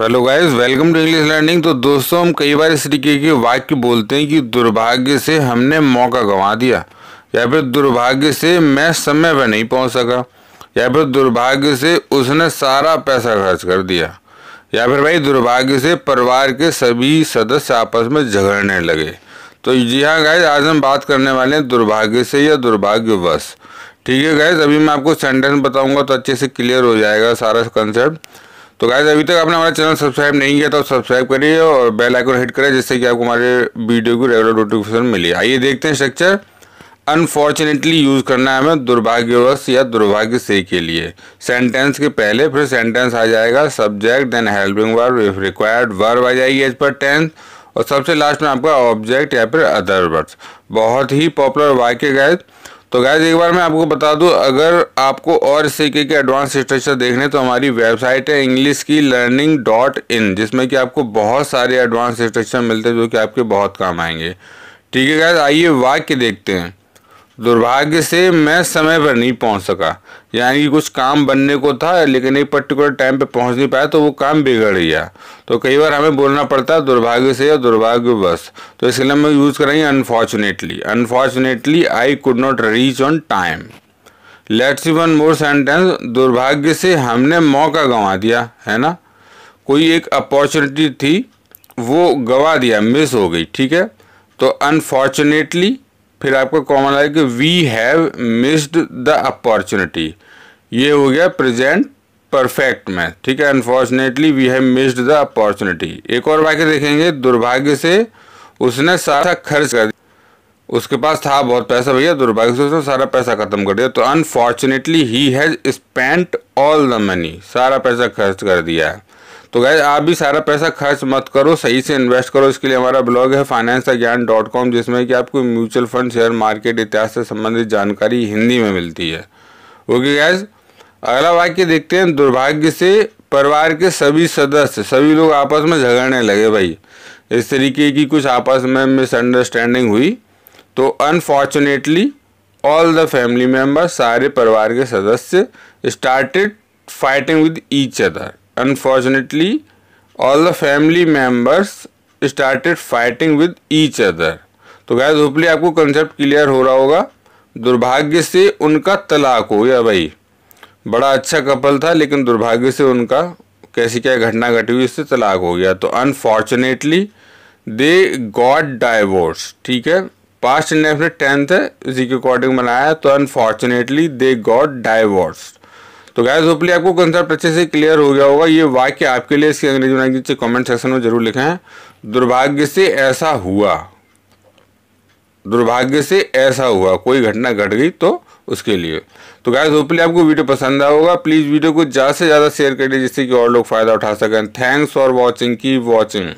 Hello guys welcome to English learning तो दोस्तों हम कई बार इस तरीके के वाक्य बोलते हैं कि दुर्भाग्य से हमने मौका गंवा दिया या फिर दुर्भाग्य से मैं समय पर नहीं पहुंच सका या फिर दुर्भाग्य से उसने सारा पैसा खर्च कर दिया या फिर भाई दुर्भाग्य से परिवार के सभी सदस्य आपस में झगड़ने लगे तो जी हाँ गाइज आज हम बात करने वाले हैं दुर्भाग्य से या दुर्भाग्यवश ठीक है गाइज अभी मैं आपको सेंटेंस बताऊंगा तो अच्छे से क्लियर हो जाएगा सारा कंसेप्ट तो गाइज अभी तक आपने हमारा चैनल सब्सक्राइब नहीं किया तो सब्सक्राइब करिए और बेल आइकन हिट करें जिससे कि आपको हमारे वीडियो की रेगुलर नोटिफिकेशन मिले आइए देखते हैं स्ट्रक्चर अनफॉर्चुनेटली यूज़ करना है हमें दुर्भाग्यवश या दुर्भाग्य से के लिए सेंटेंस के पहले फिर सेंटेंस आ जाएगा subject then helping verb required verb आ जाएगी एज पर टेंथ और सबसे लास्ट में आपका ऑब्जेक्ट या फिर अदर वर्ड्स बहुत ही पॉपुलर वाक्य गाइज तो गैज एक बार मैं आपको बता दूं अगर आपको और इस तरीके के एडवांस स्ट्रक्चर देखने तो हमारी वेबसाइट है इंग्लिश की लर्निंग डॉट इन जिसमें कि आपको बहुत सारे एडवांस स्ट्रक्चर मिलते हैं जो कि आपके बहुत काम आएंगे ठीक है गैस आइए वाक्य देखते हैं दुर्भाग्य से मैं समय पर नहीं पहुंच सका यानी कि कुछ काम बनने को था लेकिन एक पर्टिकुलर टाइम पे पहुंच नहीं पाया तो वो काम बिगड़ गया तो कई बार हमें बोलना पड़ता है दुर्भाग्य से या दुर्भाग्य बस तो इसलिए मैं यूज़ कर हूँ unfortunately unfortunately I could not reach on time let's one more sentence दुर्भाग्य से हमने मौका गंवा दिया है ना कोई एक अपॉर्चुनिटी थी वो गवा दिया मिस हो गई ठीक है तो अनफॉर्चुनेटली फिर आपका कॉमन आएगा कि we have missed the opportunity ये हो गया प्रेजेंट परफेक्ट में ठीक है unfortunately we have missed the opportunity एक और वाक्य देखेंगे दुर्भाग्य से उसने सारा खर्च कर दिया उसके पास था बहुत पैसा भैया दुर्भाग्य से उसने सारा पैसा खत्म कर दिया तो unfortunately he has spent all the money सारा पैसा खर्च कर दिया तो गैज आप भी सारा पैसा खर्च मत करो सही से इन्वेस्ट करो इसके लिए हमारा ब्लॉग है फाइनेंस का ज्ञान डॉट कॉम जिसमें कि आपको म्यूचुअल फंड शेयर मार्केट इतिहास से संबंधित जानकारी हिंदी में मिलती है ओके गैज अगला वाक्य देखते हैं दुर्भाग्य से परिवार के सभी सदस्य सभी लोग आपस में झगड़ने लगे भाई इस तरीके की कुछ आपस में मिसअंडरस्टैंडिंग हुई तो unfortunately all the family member सारे परिवार के सदस्य started fighting with each other Unfortunately, all the family members started fighting with each other. तो गैस होपली आपको कंसेप्ट क्लियर हो रहा होगा दुर्भाग्य से उनका तलाक हो गया भाई बड़ा अच्छा कपल था लेकिन दुर्भाग्य से उनका कैसी क्या घटना घटी हुई इससे तलाक हो गया तो अनफॉर्चुनेटली दे गॉड डाइवोर्स ठीक है पास्ट इंडेफिनिट टेंथ है इसी के अकॉर्डिंग बनाया तो अनफॉर्चुनेटली दे गॉड डाइवोर्स तो गैस होपली आपको कंसेप्ट अच्छे से क्लियर हो गया होगा ये वाक्य आपके लिए इसकी अंग्रेजी बनाई नीचे कमेंट सेक्शन में जरूर लिखें दुर्भाग्य से ऐसा हुआ दुर्भाग्य से ऐसा हुआ कोई घटना घट गई तो उसके लिए तो गैस होपली आपको वीडियो पसंद आया होगा प्लीज़ वीडियो को ज़्यादा से ज़्यादा शेयर करिए जिससे कि और लोग फ़ायदा उठा सकें थैंक्स फॉर वॉचिंग की वॉचिंग